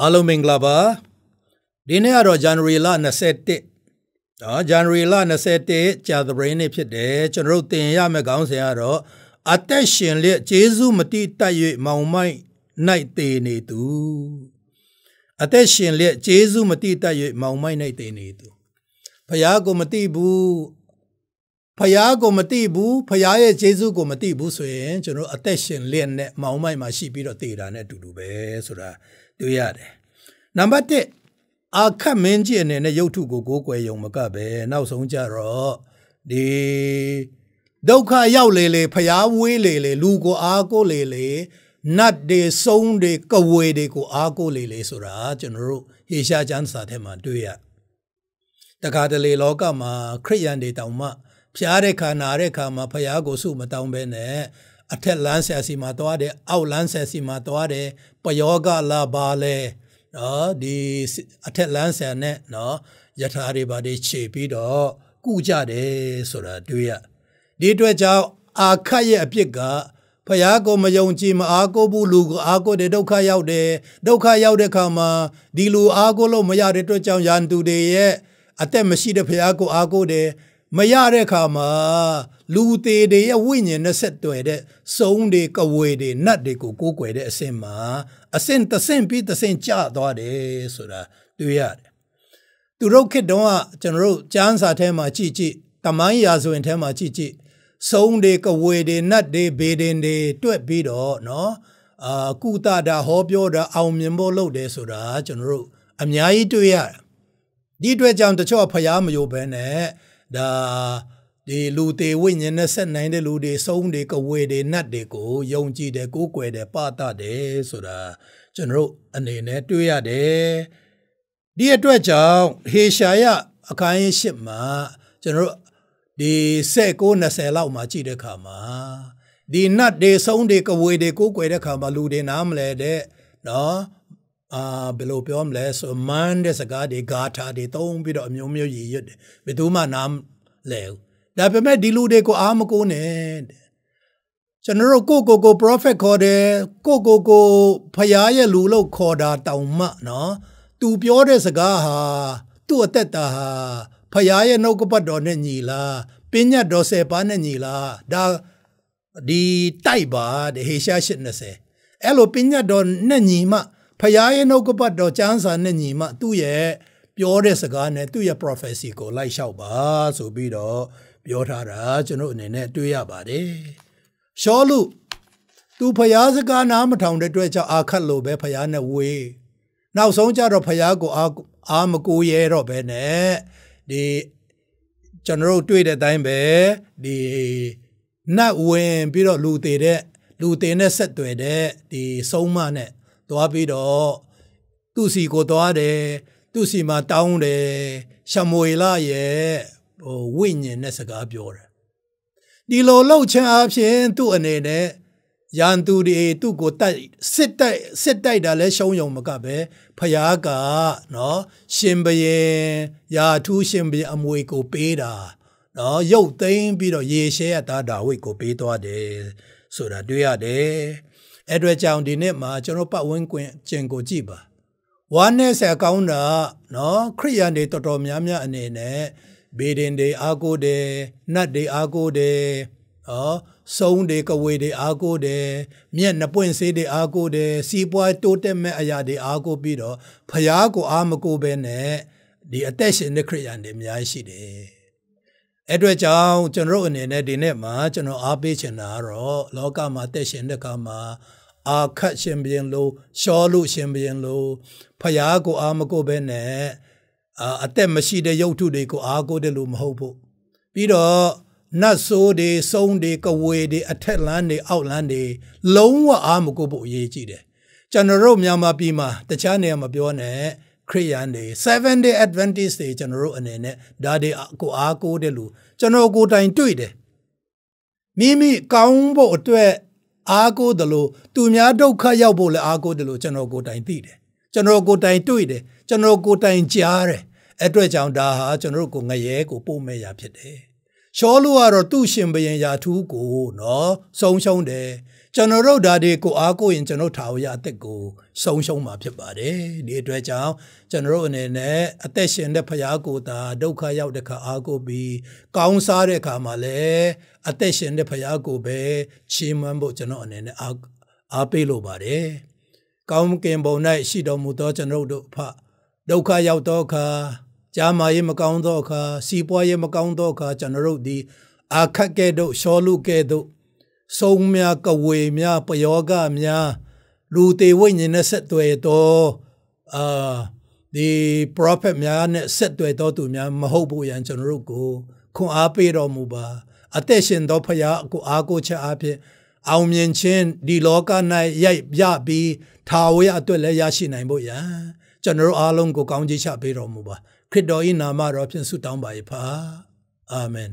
အားလုံးမင်္ဂလာပါဒီနေ့ကတော့ January လ21နော် January လ21ကြာသပတေးနေ့ဖြစ်တယ်ကျွန်တော်တို့တင်ရမယ့်ခေါင်းစဉ်ကတော့အသက်ရှင်လျက်ဂျေဇုမတိတတ်၍မောင်မိုက်၌တည်နေသူအသက်ရှင်လျက်ဂျေဇုမတိတတ်၍မောင်မိုက်၌တည်နေသူဘုရားကိုမတိဘူးဖယားကိုမသိဘူးဖယားရဲ့ဂျေဇုကိုမသိဘူးဆိုရင်ကျွန်တော်အသက်ရှင်လျက်နဲ့မောင်းမိုက်မှာရှိပြီးတော့တည်တာနဲ့အတူတူပဲဆိုတာတွေ့ရတယ်။နံပါတ်1အာခတ်မင်းကြီးအနေနဲ့ရုပ်ထုကိုကိုးကွယ်ယုံမကပဲနောက်ဆုံးကြတော့ဒီဒုက္ခရောက်လေလေဖျားဝေးလေလေလူကိုအားကိုလေလေနတ်တွေဆုံးတွေကဝေတွေကိုအားကိုလေလေဆိုတာကျွန်တော်တို့ဟေရှာကျမ်းစာထဲမှာတွေ့ရတခါတလေလောကမှာခရိယန်တွေတောင်မှဖျားတဲ့ခါနာတဲ့ခါမှာဖျားကိုစုမတောင်းပဲနဲ့အထက်လန်းဆရာစီမှာသွားတယ်အောက်လန်းဆရာစီမှာသွားတယ်ပယောဂလာပါလဲနော်ဒီအထက်လန်းဆရာနဲ့နော်ယထာတွေပါတွေခြေပြီးတော့ကုကြတယ်ဆိုတာတွေ့ရဒီအတွက်ကြောင့်အာခတ်ရဲ့အပြစ်ကဖယားကိုမယုံကြည်မအားကိုဘူးလူကိုအားကိုတဲ့ဒုက္ခရောက်တယ်ဒုက္ခရောက်တဲ့ခါမှာဒီလူအားကိုလို့မရတဲ့အတွက်ကြောင့်ရန်သူတွေရဲ့အသက်မရှိတဲ့ဖယားကိုအားကိုတယ်မရတဲ့အခါမှာလူသေးတွေရဲ့ဝိညာဉ်နဲ့ဆက်သွယ်တဲ့စုံတွေကဝေတွေနတ်တွေကိုကိုးကွယ်တဲ့အဆင့်မှာအဆင့်တစ်ဆင့်ပြီးတစ်ဆင့်ကျသွားတယ်ဆိုတာတွေ့ရတယ်။သူတို့ခေတ်တုန်းကကျွန်တော်တို့ကျမ်းစာထဲမှာကြည့်ကြည့်တမိုင်းရာဇဝင်ထဲမှာကြည့်ကြည့်စုံတွေကဝေတွေနတ်တွေဘေဒင်တွေတွေ့ပြီးတော့နော်အာကုသတာဟောပြောတာအောင်မြင်ဖို့လုပ်တယ်ဆိုတာကျွန်တော်တို့အများကြီးတွေ့ရတယ်။ဒီအတွက်ကြောင့်တချို့ဖျားမယိုဘဲနဲ့ဒါဒီလူတွေဝိညာဉ်နဲ့ဆက်နိုင်တဲ့လူတွေစုံတွေကဝေတွေနတ်တွေကိုယုံကြည်တယ်ကိုးကွယ်တယ်ပါတတယ်ဆိုတာကျွန်တော်အနေနဲ့တွေ့ရတယ်ဒီအတွက်ကြောင့်ဟေရှာယအခန်းကြီး၈မှာကျွန်တော်ဒီ1920လောက်မှာကြည့်တဲ့အခါမှာဒီနတ်တွေစုံတွေကဝေတွေကိုးကွယ်တဲ့အခါမှာလူတွေနားမလဲတဲ့နော်အာဘယ်လိုပြောမလဲဆိုမန်းတဲ့စကားတွေဂါထာတွေသုံးပြီးတော့အမျိုးမျိုးရည်ရွတ်တယ်ဘယ်သူမှနားလဲဘူးဒါပေမဲ့ဒီလူတွေကို အားမကိုးနဲ့တဲ့ကျွန်တော်တို့ကိုကိုကို prophet ခေါ်တယ်ကိုကိုကိုဖရားရဲ့လူလို့ခေါ်တာတောင်မှနော်သူပြောတဲ့စကားဟာသူ့အသက်တာဟာဖရားရဲ့နှုတ်ကပတ်တော်နဲ့ညီလားပညာတော်ဆယ်ပါးနဲ့ညီလားဒါဒီတိုက်ပါတဲ့ဟေရှာ၈20အဲ့လိုပညာတော်နဲ့ညီမှဖယားရဲ့နှုတ်ကပတ်တော်ကျမ်းစာနဲ့ညီမသူ့ရဲ့ပြောတဲ့စကားနဲ့သူ့ရဲ့ prophecy ကို လိုက်လျှောက်ပါဆိုပြီးတော့ပြောထားတာကျွန်တော်အနေနဲ့တွေ့ရပါတယ်။ရှောလူသူဖယားစကားနားမထောင်တဲ့အတွက်ကြောင့်အာခတ်လို့ပဲဖယားနဲ့ဝေးနောက်ဆုံးကျတော့ဖယားကိုအာအာမကိုရဲတော့ပဲနဲ့ဒီကျွန်တော်တို့တွေ့တဲ့အတိုင်းပဲဒီနတ်ဝင်ပြီးတော့လူသေးတဲ့လူသေးနဲ့ဆက်သွယ်တဲ့ဒီဆုံးမနဲ့သွားပြီးတော့သူ့စီကိုသွားတယ်သူ့စီမှာတောင်းတယ်ရှမွေလာရဲ့ဟိုဝိညာဉ်နဲ့စကားပြောတယ်ဒီလိုလှုပ်ခြင်းအပြင်သူ့အနေနဲ့ရန်သူတွေသူ့ကိုတိုက်စစ်တိုက်စစ်တိုက်တာလဲရှုံးယုံမကပဲဖယားကနော်ရှင်ဘရင်ယာထူးရှင်ဘရင်အမွေကိုပေးတာနော်ရုပ်သိမ်းပြီးတော့ရေရှဲရတာဒါဝိတ်ကိုပေးသွားတယ်ဆိုတာတွေ့ရတယ်အဲ့အတွက်ကြောင့်ဒီနေ့မှာကျွန်တော်ပတ်ဝန်းကွင်ကျင်ကိုကြည့်ပါဝါနဲ့ဆက်ကောင်းတာနော်ခရိယန်တွေတော်တော်များများအနေနဲ့ဘေဒင်တွေအားကိုးတယ်နတ်တွေအားကိုးတယ်နော်ဆုံးတွေကဝေတွေအားကိုးတယ်မြက်နှပွင့်စေးတွေအားကိုးတယ်စီးပွားတိုးတက်မဲ့အရာတွေအားကိုးပြီးတော့ဖျားကိုအားမကိုးဘဲနဲ့ဒီအသက်ရှင်တဲ့ခရိယန်တွေအများရှိတယ်အဲ့အတွက်ကြောင့်ကျွန်တော်အနေနဲ့ဒီနေ့မှာကျွန်တော်အားပေးချင်တာကတော့လောကမှာအသက်ရှင်တဲ့အခါမှာအာခတ်ရှင်ဘုရင်လိုရှောလူရှင်ဘုရင်လိုဖျားကိုအာမကိုပဲနဲ့အသက်မရှိတဲ့ရုပ်ထုတွေကိုအာကိုတယ်လို့မဟုတ်ဘူးပြီးတော့နတ်ဆိုးတွေစုံတွေကဝေတွေအထက်လန်းတွေအောက်လန်းတွေလုံးဝအာမကိုဖို့အရေးကြီးတယ်ကျွန်တော်တို့မြန်မာပြည်မှာတခြားနေရာမပြောနဲ့ခရိယန်တွေ7 day adventist တွေကျွန်တော်တို့အနေနဲ့ဒါတွေကိုအားကိုးတယ်လို့ကျွန်တော်ကိုယ်တိုင်တွေ့တယ်မိမိကောင်းဖို့အတွက်အားကိုးတယ်လို့သူများဒုက္ခရောက်ဖို့လည်းအားကိုးတယ်လို့ကျွန်တော်ကိုယ်တိုင်သိတယ်ကျွန်တော်ကိုယ်တိုင်တွေ့တယ်ကျွန်တော်ကိုယ်တိုင်ကြားတယ်အဲ့အတွက်ကြောင့်ဒါဟာကျွန်တော်ကိုငရဲကိုပို့မဲ့ရာဖြစ်တယ်ရှောလူကတော့သူ့ရှင်ဘရင်ယာထူးကိုနော်ဆုံးရှုံးတယ်ကျွန်တော်တို့ဓာတ်တွေကိုအားကိုရင် ကျွန်တော်ထာဝရအသက်ကိုဆုံးရှုံးမှာဖြစ်ပါတယ်ဒီအတွက်ကြောင့်ကျွန်တော်တို့အနေနဲ့အသက်ရှင်တဲ့ဖရာကိုသာဒုက္ခရောက်တဲ့ခါအားကိုပြီး ကောင်းစားတဲ့ခါမှာလည်းအသက်ရှင်တဲ့ဖရာကိုပဲချီးမွမ်းဖို့ကျွန်တော်အနေနဲ့အားအားပေးလိုပါတယ်ကောင်းကင်ဘုံ၌ရှိတော်မူသော ကျွန်တော်တို့ဖဒုက္ခရောက်သောအခါကြားမာရေးမကောင်းသောအခါစီးပွားရေးမကောင်းသောအခါကျွန်တော်တို့သည်အာခတ်ကဲ့သို့ရှောလူကဲ့သို့ဆုံးများကဝေများပယောဂများ လူသေးဝိညာဉ်နဲ့ဆက်သွယ်တော်အာဒီ prophet များနဲ့ဆက်သွယ်တော်သူများမဟုတ်ဘူးရန်ကျွန်တော်တို့ကိုခွန်အားပေးတော်မူပါ အသက်ရှင်သောဖရာကိုအားကိုးချက်အပြင်အောင်မြင်ခြင်းဒီလောက၌ရိုက်ပြပြီးထာဝရအတွက်လည်းရရှိနိုင်ဖို့ရန်ကျွန်တော်တို့အားလုံးကိုကောင်းချီးချပေးတော်မူပါခရစ်တော်၏နာမတော်ဖြင့်ဆုတောင်းပါ၏ဖာအာမင်